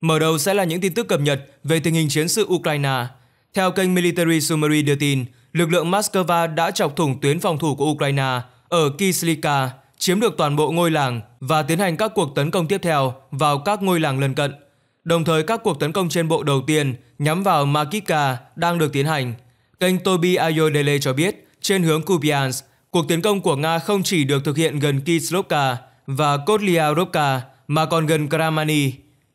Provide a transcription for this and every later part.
Mở đầu sẽ là những tin tức cập nhật về tình hình chiến sự Ukraine. Theo kênh Military Summary đưa tin, lực lượng Moscow đã chọc thủng tuyến phòng thủ của Ukraine ở Kislika, chiếm được toàn bộ ngôi làng và tiến hành các cuộc tấn công tiếp theo vào các ngôi làng lân cận. Đồng thời các cuộc tấn công trên bộ đầu tiên nhắm vào Makivka đang được tiến hành. Kênh Toby Ayodele cho biết, trên hướng Kupiansk, cuộc tiến công của Nga không chỉ được thực hiện gần Kislovka và Kotliarovka mà còn gần Kramani.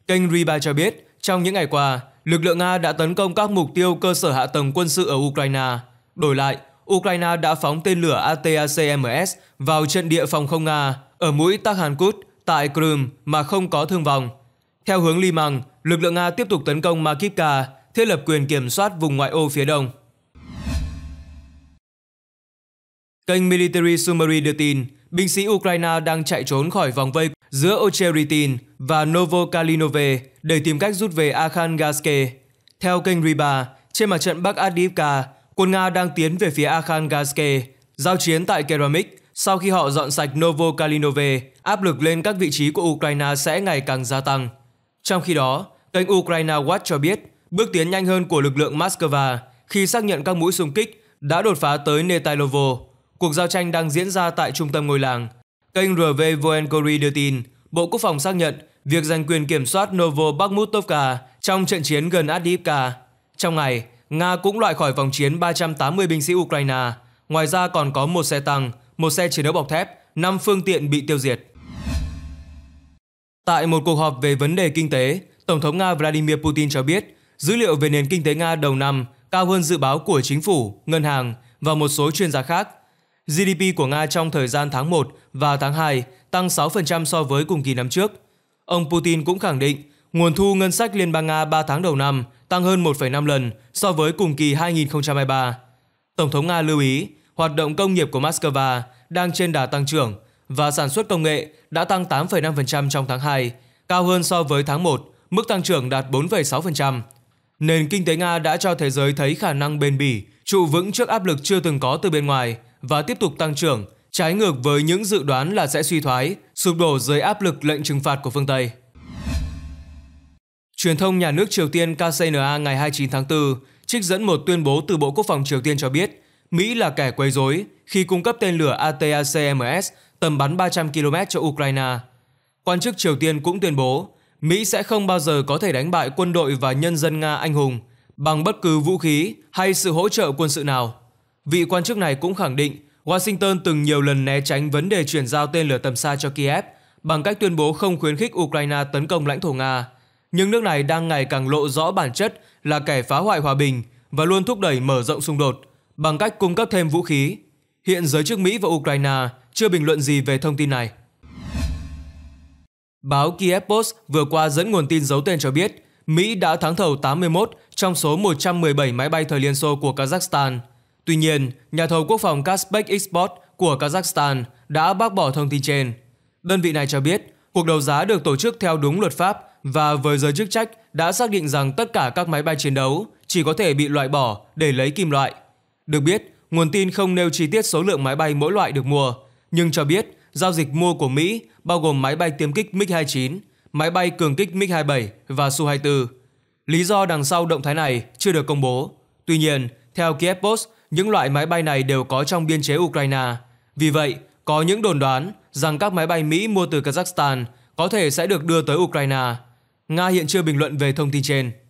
Kênh Riba cho biết, trong những ngày qua, lực lượng Nga đã tấn công các mục tiêu cơ sở hạ tầng quân sự ở Ukraine. Đổi lại, Ukraine đã phóng tên lửa ATACMS vào trận địa phòng không Nga ở mũi Takhankut tại Crimea mà không có thương vong. Theo hướng Limang, lực lượng Nga tiếp tục tấn công Makivka, thiết lập quyền kiểm soát vùng ngoại ô phía đông. Kênh Military Summary đưa tin, binh sĩ Ukraine đang chạy trốn khỏi vòng vây giữa Ocheritin và Novokalinove để tìm cách rút về Akhangaske. Theo kênh Riba, trên mặt trận Bắc Adivka, quân Nga đang tiến về phía Akhangaske, giao chiến tại Keramik sau khi họ dọn sạch Novokalinove, áp lực lên các vị trí của Ukraine sẽ ngày càng gia tăng. Trong khi đó, kênh Ukraine Watch cho biết bước tiến nhanh hơn của lực lượng Moscow khi xác nhận các mũi xung kích đã đột phá tới Netailovo. Cuộc giao tranh đang diễn ra tại trung tâm ngôi làng Kênh RV Voenkory đưa tin, Bộ Quốc phòng xác nhận việc giành quyền kiểm soát Novo Bakhmutovka trong trận chiến gần Adivka. Trong ngày, Nga cũng loại khỏi vòng chiến 380 binh sĩ Ukraine. Ngoài ra còn có một xe tăng, một xe chiến đấu bọc thép, 5 phương tiện bị tiêu diệt. Tại một cuộc họp về vấn đề kinh tế, Tổng thống Nga Vladimir Putin cho biết dữ liệu về nền kinh tế Nga đầu năm cao hơn dự báo của chính phủ, ngân hàng và một số chuyên gia khác – GDP của Nga trong thời gian tháng 1 và tháng 2 tăng 6% so với cùng kỳ năm trước. Ông Putin cũng khẳng định nguồn thu ngân sách Liên bang Nga 3 tháng đầu năm tăng hơn 1,5 lần so với cùng kỳ 2023. Tổng thống Nga lưu ý hoạt động công nghiệp của Moscow đang trên đà tăng trưởng và sản xuất công nghệ đã tăng 8,5% trong tháng 2, cao hơn so với tháng 1, mức tăng trưởng đạt 4,6%. Nền kinh tế Nga đã cho thế giới thấy khả năng bền bỉ, trụ vững trước áp lực chưa từng có từ bên ngoài và tiếp tục tăng trưởng, trái ngược với những dự đoán là sẽ suy thoái, sụp đổ dưới áp lực lệnh trừng phạt của phương Tây. Truyền thông nhà nước Triều Tiên KCNA ngày 29 tháng 4 trích dẫn một tuyên bố từ Bộ Quốc phòng Triều Tiên cho biết Mỹ là kẻ quấy rối khi cung cấp tên lửa ATACMS tầm bắn 300 km cho Ukraine. Quan chức Triều Tiên cũng tuyên bố Mỹ sẽ không bao giờ có thể đánh bại quân đội và nhân dân Nga anh hùng bằng bất cứ vũ khí hay sự hỗ trợ quân sự nào. Vị quan chức này cũng khẳng định Washington từng nhiều lần né tránh vấn đề chuyển giao tên lửa tầm xa cho Kiev bằng cách tuyên bố không khuyến khích Ukraine tấn công lãnh thổ Nga. Nhưng nước này đang ngày càng lộ rõ bản chất là kẻ phá hoại hòa bình và luôn thúc đẩy mở rộng xung đột bằng cách cung cấp thêm vũ khí. Hiện giới chức Mỹ và Ukraine chưa bình luận gì về thông tin này. Báo Kiev Post vừa qua dẫn nguồn tin giấu tên cho biết Mỹ đã thắng thầu 81 trong số 117 máy bay thời Liên Xô của Kazakhstan – Tuy nhiên, nhà thầu quốc phòng Kaspec Export của Kazakhstan đã bác bỏ thông tin trên. Đơn vị này cho biết, cuộc đấu giá được tổ chức theo đúng luật pháp và với giới chức trách đã xác định rằng tất cả các máy bay chiến đấu chỉ có thể bị loại bỏ để lấy kim loại. Được biết, nguồn tin không nêu chi tiết số lượng máy bay mỗi loại được mua, nhưng cho biết giao dịch mua của Mỹ bao gồm máy bay tiêm kích MiG-29, máy bay cường kích MiG-27 và Su-24. Lý do đằng sau động thái này chưa được công bố. Tuy nhiên, theo Kiev Post, những loại máy bay này đều có trong biên chế Ukraine. Vì vậy, có những đồn đoán rằng các máy bay Mỹ mua từ Kazakhstan có thể sẽ được đưa tới Ukraine. Nga hiện chưa bình luận về thông tin trên.